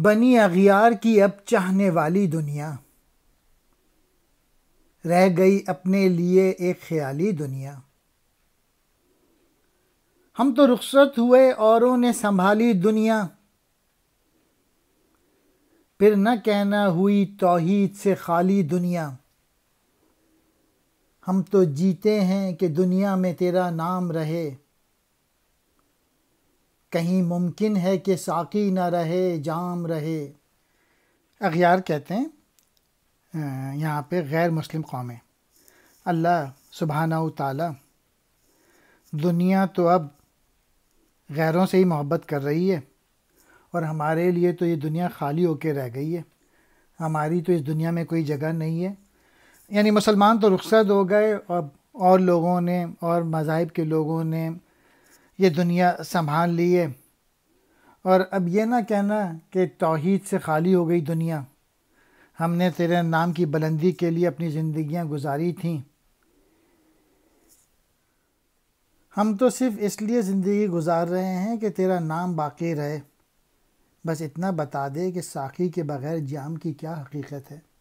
बनी अगियार की अब चाहने वाली दुनिया रह गई अपने लिए एक ख्याली दुनिया हम तो रुखसत हुए औरों ने संभाली दुनिया फिर न कहना हुई तोहीद से खाली दुनिया हम तो जीते हैं कि दुनिया में तेरा नाम रहे कहीं मुमकिन है कि साकी न रहे जाम रहे अगियार कहते हैं यहाँ पे गैर मुस्लिम कौमें अल्लाह सुबहाना ताला दुनिया तो अब गैरों से ही मोहब्बत कर रही है और हमारे लिए तो ये दुनिया खाली होकर रह गई है हमारी तो इस दुनिया में कोई जगह नहीं है यानी मुसलमान तो रुखसत हो गए अब और लोगों ने और मज़ाहब के लोगों ने ये दुनिया संभाल ली है और अब ये ना कहना कि तोहद से खाली हो गई दुनिया हमने तेरे नाम की बुलंदी के लिए अपनी ज़िंदियाँ गुजारी थीं हम तो सिर्फ इसलिए ज़िंदगी गुजार रहे हैं कि तेरा नाम बाकी रहे बस इतना बता दे कि साखी के बग़ैर जाम की क्या हकीकत है